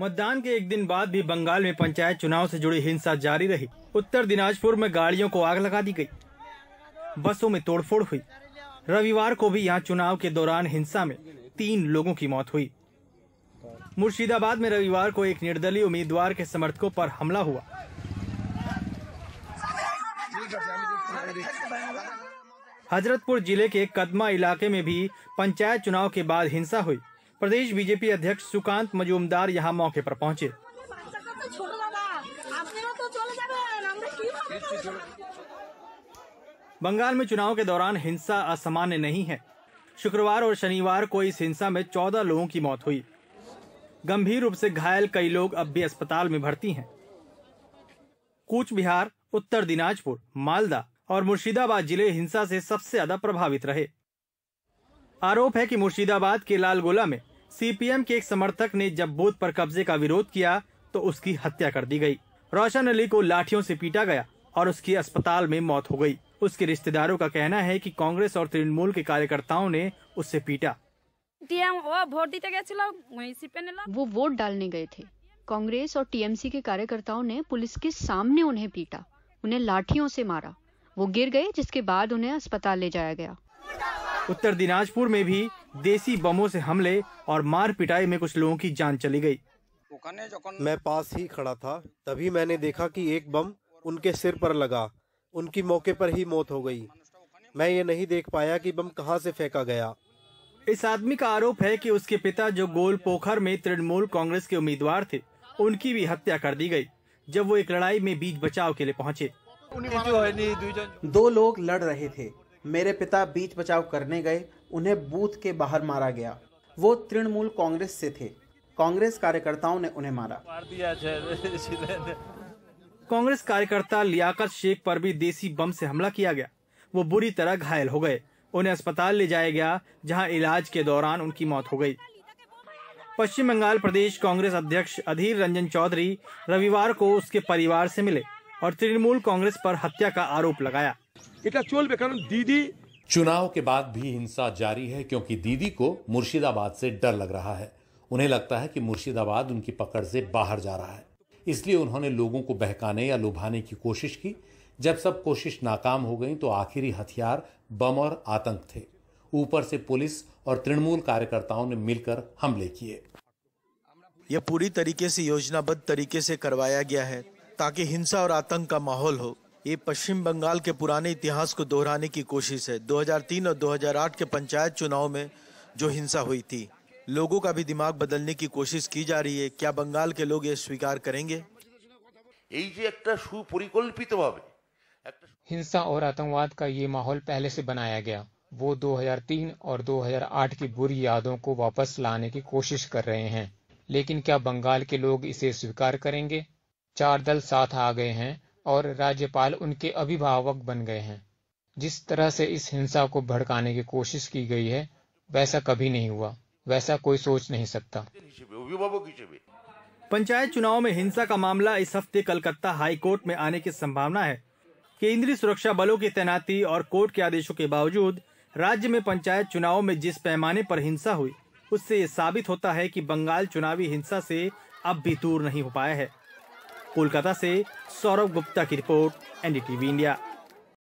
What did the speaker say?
मतदान के एक दिन बाद भी बंगाल में पंचायत चुनाव से जुड़ी हिंसा जारी रही उत्तर दिनाजपुर में गाड़ियों को आग लगा दी गई बसों में तोड़फोड़ हुई रविवार को भी यहाँ चुनाव के दौरान हिंसा में तीन लोगों की मौत हुई मुर्शिदाबाद में रविवार को एक निर्दलीय उम्मीदवार के समर्थकों पर हमला हुआ हजरतपुर जिले के कदमा इलाके में भी पंचायत चुनाव के बाद हिंसा हुई प्रदेश बीजेपी अध्यक्ष सुकांत मजूमदार यहाँ मौके पर पहुँचे बंगाल में चुनाव के दौरान हिंसा असामान्य नहीं है शुक्रवार और शनिवार को इस हिंसा में चौदह लोगों की मौत हुई गंभीर रूप से घायल कई लोग अब भी अस्पताल में भर्ती हैं कूच बिहार उत्तर दिनाजपुर मालदा और मुर्शिदाबाद जिले हिंसा से सबसे ज्यादा प्रभावित रहे आरोप है कि मुर्शिदाबाद के लालगोला में सीपीएम के एक समर्थक ने जब बूथ पर कब्जे का विरोध किया तो उसकी हत्या कर दी गई रोशन अली को लाठियों से पीटा गया और उसकी अस्पताल में मौत हो गई उसके रिश्तेदारों का कहना है कि कांग्रेस और तृणमूल के कार्यकर्ताओं ने उससे पीटा वो वोट डालने गए थे कांग्रेस और टीएमसी के कार्यकर्ताओं ने पुलिस के सामने उन्हें पीटा उन्हें लाठियों से मारा वो गिर गए जिसके बाद उन्हें अस्पताल ले जाया गया उत्तर दिनाजपुर में भी देसी बमों से हमले और मार पिटाई में कुछ लोगों की जान चली गई मैं पास ही खड़ा था तभी मैंने देखा कि एक बम उनके सिर पर लगा उनकी मौके पर ही मौत हो गई मैं ये नहीं देख पाया कि बम कहां से फेंका गया इस आदमी का आरोप है कि उसके पिता जो गोल पोखर में तृणमूल कांग्रेस के उम्मीदवार थे उनकी भी हत्या कर दी गई जब वो एक लड़ाई में बीच बचाव के लिए पहुंचे दो लोग लड़ रहे थे मेरे पिता बीच बचाव करने गए उन्हें बूथ के बाहर मारा गया वो तृणमूल कांग्रेस से थे कांग्रेस कार्यकर्ताओं ने उन्हें मारा कांग्रेस कार्यकर्ता लियाकत शेख पर भी देसी बम से हमला किया गया वो बुरी तरह घायल हो गए उन्हें अस्पताल ले जाया गया जहां इलाज के दौरान उनकी मौत हो गई पश्चिम बंगाल प्रदेश कांग्रेस अध्यक्ष अधीर रंजन चौधरी रविवार को उसके परिवार से मिले और तृणमूल कांग्रेस पर हत्या का आरोप लगाया इतना चोल बेकार दीदी चुनाव के बाद भी हिंसा जारी है क्योंकि दीदी को मुर्शिदाबाद से डर लग रहा है उन्हें लगता है कि मुर्शिदाबाद उनकी पकड़ से बाहर जा रहा है इसलिए उन्होंने लोगों को बहकाने या लुभाने की कोशिश की जब सब कोशिश नाकाम हो गई तो आखिरी हथियार बम और आतंक थे ऊपर से पुलिस और तृणमूल कार्यकर्ताओं ने मिलकर हमले किए यह पूरी तरीके से योजनाबद्ध तरीके से करवाया गया है ताकि हिंसा और आतंक का माहौल हो ये पश्चिम बंगाल के पुराने इतिहास को दोहराने की कोशिश है 2003 और 2008 के पंचायत चुनाव में जो हिंसा हुई थी लोगों का भी दिमाग बदलने की कोशिश की जा रही है क्या बंगाल के लोग ये स्वीकार करेंगे हिंसा और आतंकवाद का ये माहौल पहले से बनाया गया वो 2003 और 2008 की बुरी यादों को वापस लाने की कोशिश कर रहे हैं लेकिन क्या बंगाल के लोग इसे स्वीकार करेंगे चार दल साथ आ गए हैं और राज्यपाल उनके अभिभावक बन गए हैं जिस तरह से इस हिंसा को भड़काने की कोशिश की गई है वैसा कभी नहीं हुआ वैसा कोई सोच नहीं सकता पंचायत चुनाव में हिंसा का मामला इस हफ्ते कलकत्ता हाई कोर्ट में आने की संभावना है केंद्रीय सुरक्षा बलों की तैनाती और कोर्ट के आदेशों के बावजूद राज्य में पंचायत चुनाव में जिस पैमाने पर हिंसा हुई उससे ये साबित होता है कि बंगाल चुनावी हिंसा से अब भी दूर नहीं हो पाया है कोलकाता से सौरभ गुप्ता की रिपोर्ट एनडीटीवी इंडिया